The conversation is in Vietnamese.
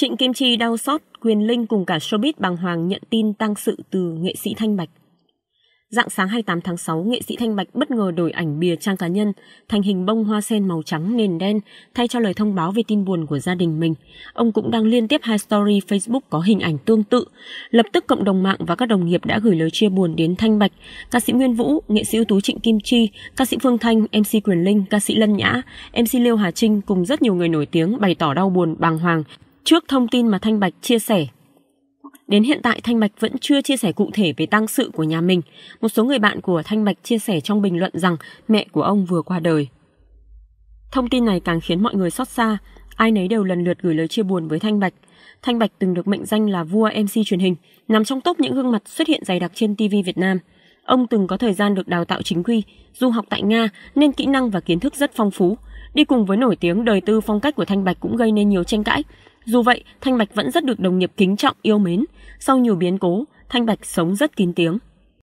Trịnh Kim Chi đau xót, Quyền Linh cùng cả showbiz bàng hoàng nhận tin tăng sự từ nghệ sĩ Thanh Bạch. Dạng sáng 28 tháng 6, nghệ sĩ Thanh Bạch bất ngờ đổi ảnh bìa trang cá nhân thành hình bông hoa sen màu trắng nền đen thay cho lời thông báo về tin buồn của gia đình mình. Ông cũng đăng liên tiếp hai story Facebook có hình ảnh tương tự. Lập tức cộng đồng mạng và các đồng nghiệp đã gửi lời chia buồn đến Thanh Bạch, ca sĩ Nguyên Vũ, nghệ sĩ ưu tú Trịnh Kim Chi, ca sĩ Phương Thanh, MC Quyền Linh, ca sĩ Lân Nhã, MC Liêu Hà Trinh cùng rất nhiều người nổi tiếng bày tỏ đau buồn bàng hoàng trước thông tin mà Thanh Bạch chia sẻ. Đến hiện tại Thanh Bạch vẫn chưa chia sẻ cụ thể về tăng sự của nhà mình. Một số người bạn của Thanh Bạch chia sẻ trong bình luận rằng mẹ của ông vừa qua đời. Thông tin này càng khiến mọi người xót xa, ai nấy đều lần lượt gửi lời chia buồn với Thanh Bạch. Thanh Bạch từng được mệnh danh là vua MC truyền hình, nằm trong top những gương mặt xuất hiện dày đặc trên TV Việt Nam. Ông từng có thời gian được đào tạo chính quy, du học tại Nga nên kỹ năng và kiến thức rất phong phú. Đi cùng với nổi tiếng đời tư phong cách của Thanh Bạch cũng gây nên nhiều tranh cãi. Dù vậy, Thanh Bạch vẫn rất được đồng nghiệp kính trọng yêu mến. Sau nhiều biến cố, Thanh Bạch sống rất kín tiếng.